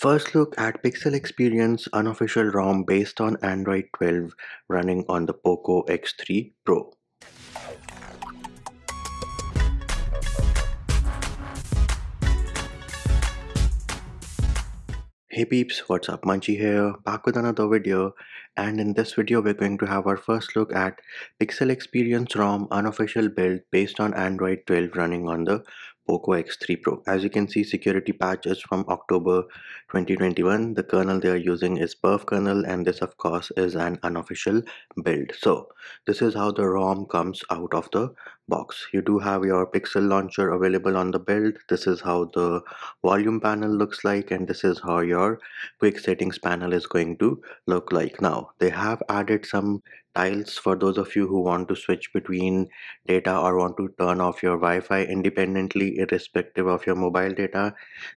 First look at Pixel Experience unofficial ROM based on Android 12 running on the POCO X3 Pro. Hey peeps, what's up? Manchi here, back with another video and in this video we're going to have our first look at Pixel Experience ROM unofficial build based on Android 12 running on the Poco X3 Pro. As you can see, security patch is from October 2021. The kernel they are using is perf kernel and this of course is an unofficial build. So this is how the ROM comes out of the box. You do have your pixel launcher available on the build. This is how the volume panel looks like and this is how your quick settings panel is going to look like. Now they have added some tiles for those of you who want to switch between data or want to turn off your Wi-Fi independently irrespective of your mobile data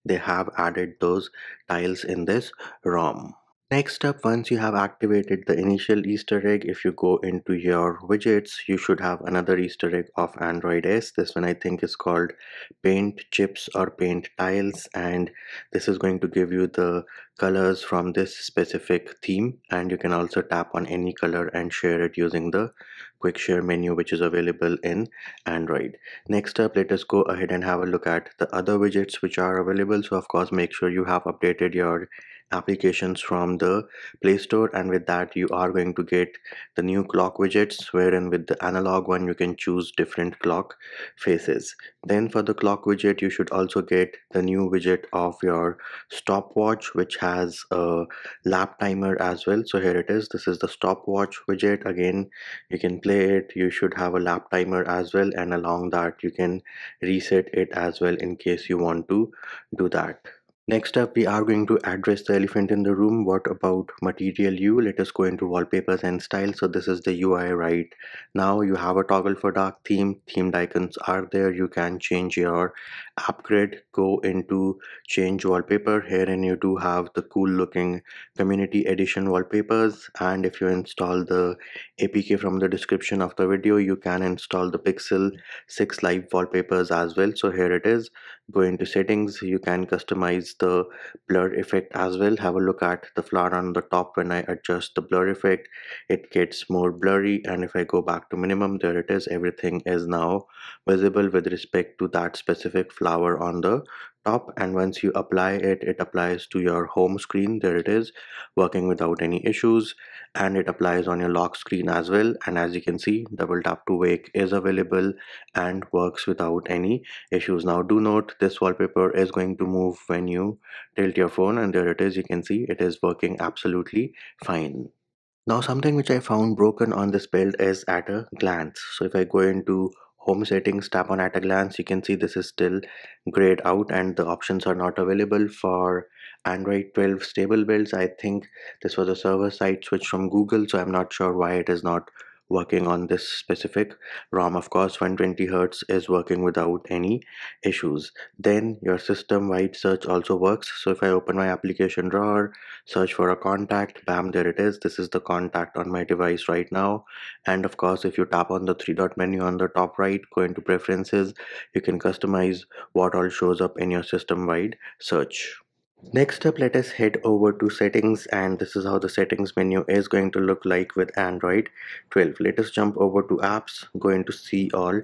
they have added those tiles in this ROM Next up, once you have activated the initial Easter egg, if you go into your widgets, you should have another Easter egg of Android S. This one I think is called paint chips or paint tiles and this is going to give you the colors from this specific theme and you can also tap on any color and share it using the quick share menu which is available in Android. Next up, let us go ahead and have a look at the other widgets which are available. So of course, make sure you have updated your applications from the Play Store and with that you are going to get the new clock widgets wherein with the analog one you can choose different clock faces. Then for the clock widget you should also get the new widget of your stopwatch which has a lap timer as well. So here it is. This is the stopwatch widget. Again you can play it. You should have a lap timer as well and along that you can reset it as well in case you want to do that. Next up, we are going to address the elephant in the room. What about material U? Let us go into wallpapers and style. So this is the UI right now. You have a toggle for dark theme. Themed icons are there. You can change your app grid. Go into change wallpaper here and you do have the cool looking community edition wallpapers. And if you install the APK from the description of the video, you can install the Pixel 6 Live wallpapers as well. So here it is. Go into settings. You can customize the blur effect as well have a look at the flower on the top when i adjust the blur effect it gets more blurry and if i go back to minimum there it is everything is now visible with respect to that specific flower on the top and once you apply it it applies to your home screen there it is working without any issues and it applies on your lock screen as well and as you can see double tap to wake is available and works without any issues now do note this wallpaper is going to move when you tilt your phone and there it is you can see it is working absolutely fine now something which I found broken on this build is at a glance. So if I go into home settings tap on at a glance you can see this is still grayed out and the options are not available for android 12 stable builds i think this was a server side switch from google so i'm not sure why it is not working on this specific ROM of course 120 Hz is working without any issues then your system wide search also works so if I open my application drawer search for a contact bam there it is this is the contact on my device right now and of course if you tap on the three dot menu on the top right go into preferences you can customize what all shows up in your system wide search Next up, let us head over to settings and this is how the settings menu is going to look like with Android 12. Let us jump over to apps, go into see all,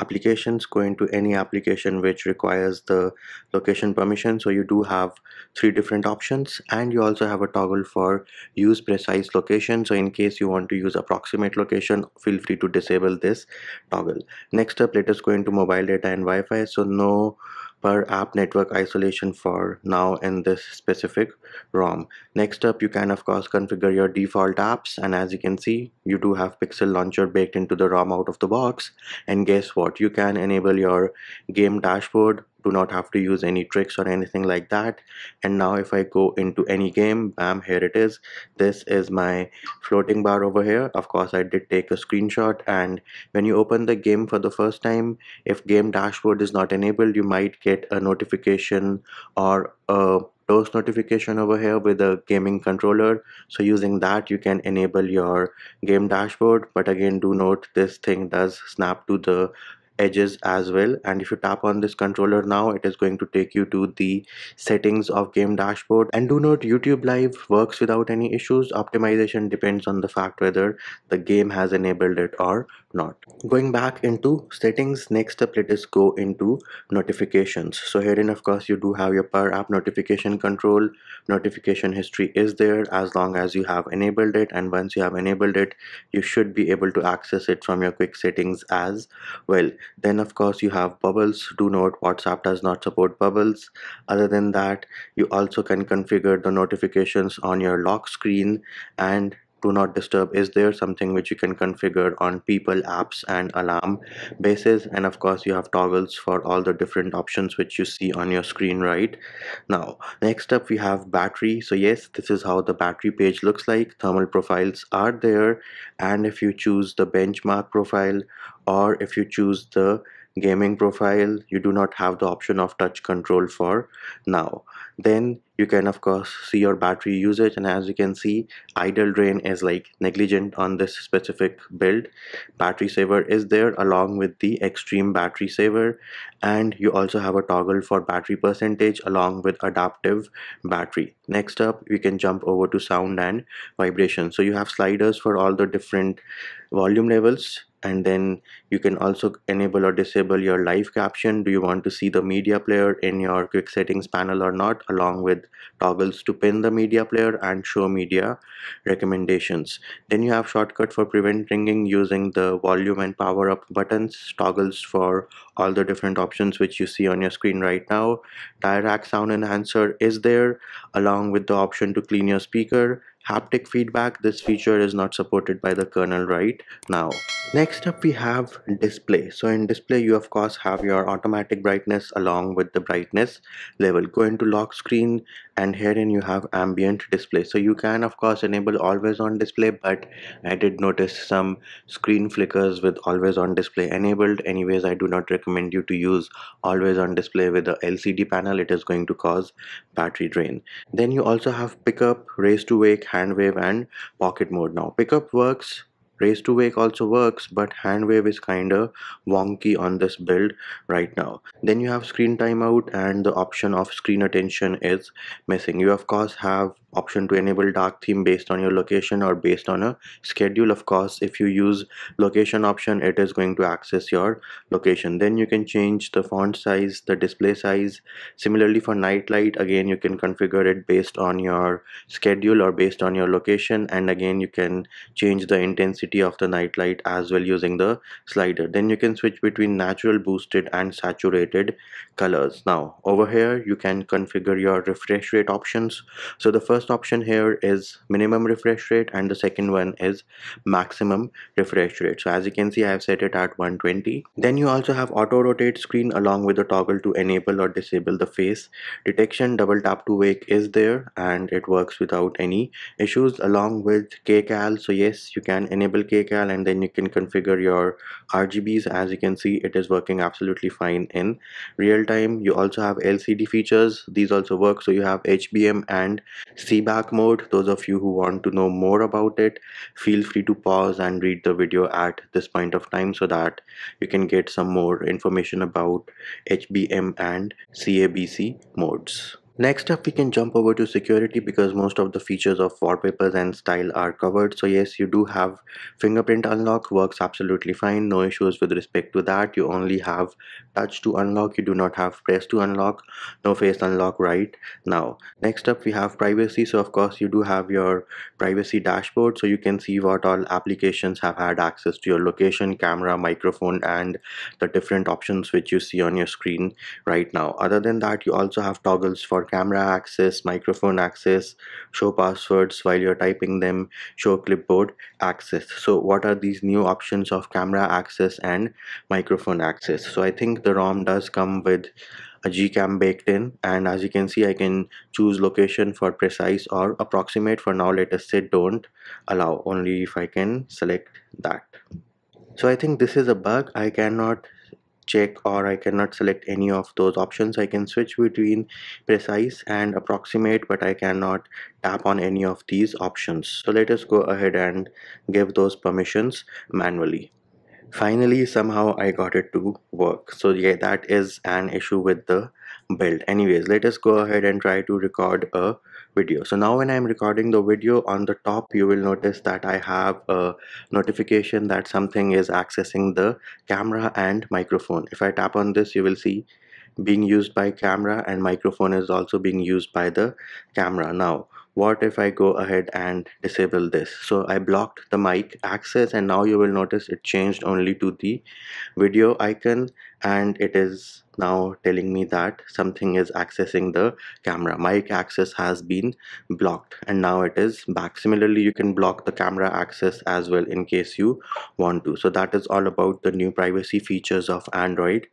applications, go into any application which requires the location permission. So you do have three different options and you also have a toggle for use precise location. So in case you want to use approximate location, feel free to disable this toggle. Next up, let us go into mobile data and Wi-Fi. So no per app network isolation for now in this specific ROM. Next up, you can of course configure your default apps and as you can see, you do have Pixel Launcher baked into the ROM out of the box. And guess what? You can enable your game dashboard, do not have to use any tricks or anything like that and now if I go into any game bam here it is this is my floating bar over here of course I did take a screenshot and when you open the game for the first time if game dashboard is not enabled you might get a notification or a toast notification over here with a gaming controller so using that you can enable your game dashboard but again do note this thing does snap to the edges as well and if you tap on this controller now it is going to take you to the settings of game dashboard and do note youtube live works without any issues optimization depends on the fact whether the game has enabled it or not going back into settings next up let us go into notifications so herein of course you do have your per app notification control notification history is there as long as you have enabled it and once you have enabled it you should be able to access it from your quick settings as well then of course you have bubbles do note whatsapp does not support bubbles other than that you also can configure the notifications on your lock screen and do not disturb is there something which you can configure on people apps and alarm basis and of course you have toggles for all the different options which you see on your screen right now next up we have battery so yes this is how the battery page looks like thermal profiles are there and if you choose the benchmark profile or if you choose the gaming profile you do not have the option of touch control for now then you can of course see your battery usage and as you can see idle drain is like negligent on this specific build battery saver is there along with the extreme battery saver and you also have a toggle for battery percentage along with adaptive battery next up we can jump over to sound and vibration so you have sliders for all the different volume levels and then you can also enable or disable your live caption do you want to see the media player in your quick settings panel or not along with toggles to pin the media player and show media recommendations then you have shortcut for prevent ringing using the volume and power up buttons toggles for all the different options which you see on your screen right now Dirac sound enhancer is there along with the option to clean your speaker haptic feedback this feature is not supported by the kernel right now next up we have display so in display you of course have your automatic brightness along with the brightness level go into lock screen and herein you have ambient display so you can of course enable always on display but I did notice some screen flickers with always on display enabled anyways I do not recommend you to use always on display with the LCD panel it is going to cause battery drain then you also have pickup raise to wake hand wave and pocket mode now pickup works Raise to wake also works, but hand wave is kinda wonky on this build right now. Then you have screen timeout and the option of screen attention is missing. You of course have option to enable dark theme based on your location or based on a schedule of course if you use location option it is going to access your location then you can change the font size the display size similarly for night light again you can configure it based on your schedule or based on your location and again you can change the intensity of the night light as well using the slider then you can switch between natural boosted and saturated colors now over here you can configure your refresh rate options so the first first option here is minimum refresh rate and the second one is maximum refresh rate so as you can see I have set it at 120 then you also have auto rotate screen along with the toggle to enable or disable the face detection double tap to wake is there and it works without any issues along with kcal so yes you can enable kcal and then you can configure your rgbs as you can see it is working absolutely fine in real time you also have lcd features these also work so you have hbm and C CBAC mode. Those of you who want to know more about it, feel free to pause and read the video at this point of time so that you can get some more information about HBM and CABC modes. Next up, we can jump over to security because most of the features of wallpapers and style are covered. So yes, you do have fingerprint unlock works absolutely fine. No issues with respect to that. You only have touch to unlock. You do not have press to unlock. No face unlock right now. Next up, we have privacy. So of course, you do have your privacy dashboard. So you can see what all applications have had access to your location, camera, microphone, and the different options which you see on your screen right now. Other than that, you also have toggles for camera access, microphone access, show passwords while you're typing them, show clipboard access. So what are these new options of camera access and microphone access? So I think the ROM does come with a gcam baked in and as you can see I can choose location for precise or approximate for now let us say don't allow only if I can select that so I think this is a bug I cannot check or I cannot select any of those options I can switch between precise and approximate but I cannot tap on any of these options so let us go ahead and give those permissions manually finally somehow I got it to work so yeah that is an issue with the build anyways let us go ahead and try to record a video so now when I'm recording the video on the top you will notice that I have a notification that something is accessing the camera and microphone if I tap on this you will see being used by camera and microphone is also being used by the camera now what if I go ahead and disable this so I blocked the mic access and now you will notice it changed only to the video icon and it is now telling me that something is accessing the camera mic access has been blocked and now it is back similarly you can block the camera access as well in case you want to so that is all about the new privacy features of android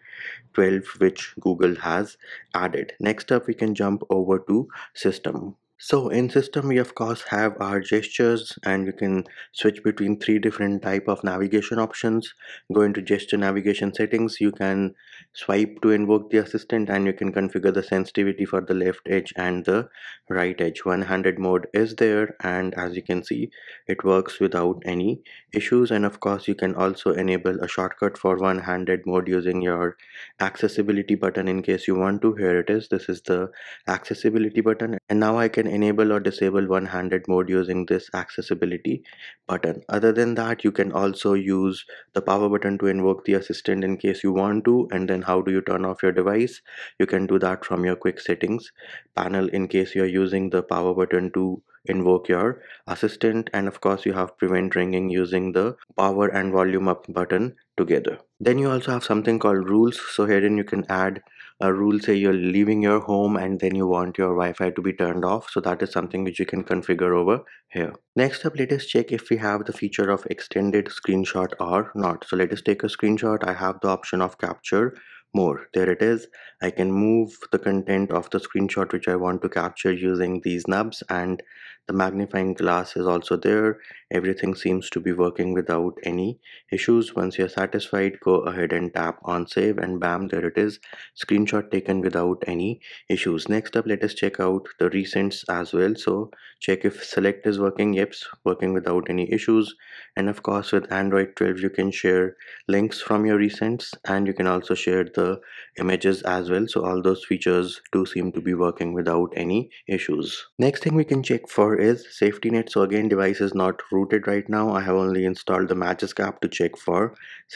12 which google has added next up we can jump over to system so in system we of course have our gestures and you can switch between three different type of navigation options. Go into gesture navigation settings, you can swipe to invoke the assistant and you can configure the sensitivity for the left edge and the right edge. One-handed mode is there and as you can see it works without any issues and of course you can also enable a shortcut for one-handed mode using your accessibility button in case you want to. Here it is, this is the accessibility button and now I can enable or disable one-handed mode using this accessibility button. Other than that, you can also use the power button to invoke the assistant in case you want to. And then how do you turn off your device? You can do that from your quick settings panel in case you're using the power button to invoke your assistant and of course you have prevent ringing using the power and volume up button together then you also have something called rules so herein you can add a rule say you're leaving your home and then you want your wi-fi to be turned off so that is something which you can configure over here next up let us check if we have the feature of extended screenshot or not so let us take a screenshot i have the option of capture more there it is i can move the content of the screenshot which i want to capture using these nubs and the magnifying glass is also there everything seems to be working without any issues once you're satisfied go ahead and tap on save and bam there it is screenshot taken without any issues next up let us check out the recents as well so check if select is working yep working without any issues and of course with android 12 you can share links from your recents and you can also share the the images as well so all those features do seem to be working without any issues next thing we can check for is safety net so again device is not rooted right now i have only installed the matches cap to check for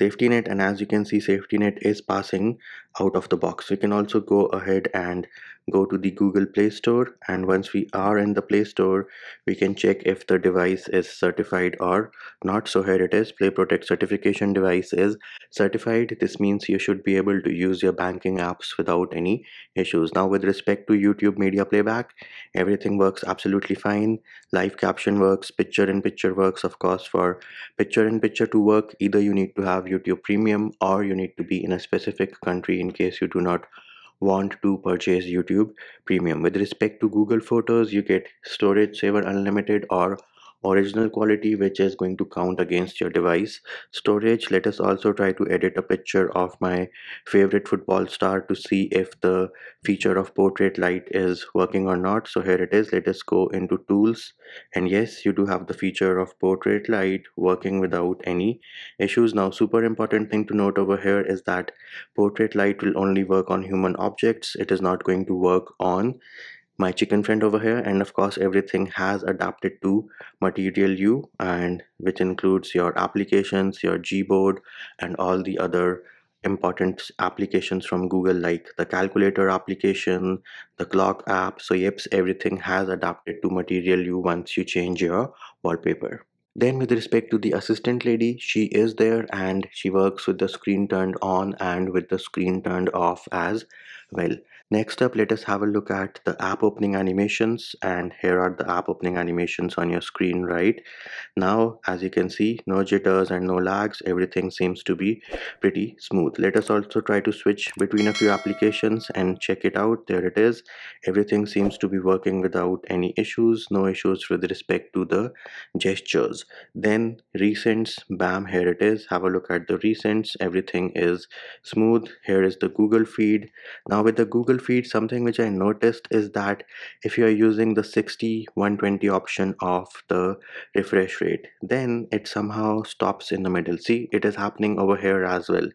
safety net and as you can see safety net is passing out of the box we can also go ahead and go to the google play store and once we are in the play store we can check if the device is certified or not so here it is play protect certification device is certified this means you should be able to use your banking apps without any issues now with respect to youtube media playback everything works absolutely fine live caption works picture in picture works of course for picture in picture to work either you need to have youtube premium or you need to be in a specific country in case you do not want to purchase YouTube Premium. With respect to Google Photos, you get storage saver unlimited or original quality which is going to count against your device storage let us also try to edit a picture of my favorite football star to see if the feature of portrait light is working or not so here it is let us go into tools and yes you do have the feature of portrait light working without any issues now super important thing to note over here is that portrait light will only work on human objects it is not going to work on my chicken friend over here and of course everything has adapted to material u and which includes your applications your gboard and all the other important applications from google like the calculator application the clock app so yep everything has adapted to material u once you change your wallpaper then with respect to the assistant lady she is there and she works with the screen turned on and with the screen turned off as well Next up, let us have a look at the app opening animations and here are the app opening animations on your screen right now. As you can see, no jitters and no lags. Everything seems to be pretty smooth. Let us also try to switch between a few applications and check it out. There it is. Everything seems to be working without any issues. No issues with respect to the gestures. Then recents, bam, here it is. Have a look at the recents. Everything is smooth. Here is the Google feed. Now with the Google google feed something which i noticed is that if you are using the 60 120 option of the refresh rate then it somehow stops in the middle see it is happening over here as well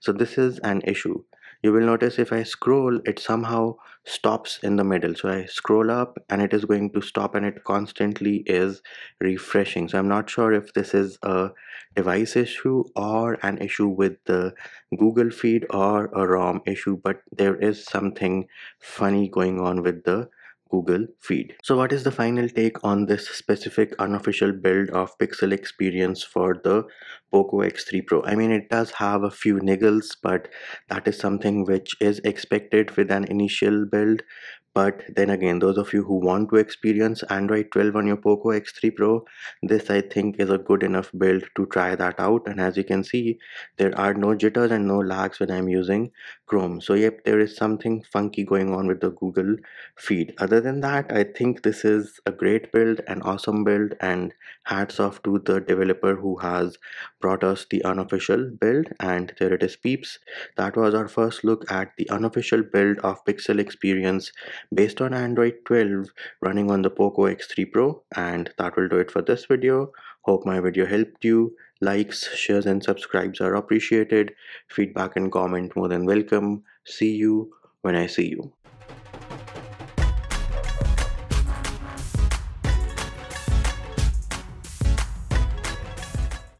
so this is an issue you will notice if I scroll it somehow stops in the middle so I scroll up and it is going to stop and it constantly is refreshing so I'm not sure if this is a device issue or an issue with the Google feed or a ROM issue but there is something funny going on with the Google feed. So what is the final take on this specific unofficial build of Pixel experience for the Poco X3 Pro? I mean it does have a few niggles but that is something which is expected with an initial build but then again, those of you who want to experience Android 12 on your POCO X3 Pro, this I think is a good enough build to try that out. And as you can see, there are no jitters and no lags when I'm using Chrome. So yep, there is something funky going on with the Google feed. Other than that, I think this is a great build, an awesome build, and hats off to the developer who has brought us the unofficial build. And there it is, peeps. That was our first look at the unofficial build of Pixel Experience based on Android 12 running on the Poco X3 Pro and that will do it for this video. Hope my video helped you. Likes, shares and subscribes are appreciated. Feedback and comment more than welcome. See you when I see you.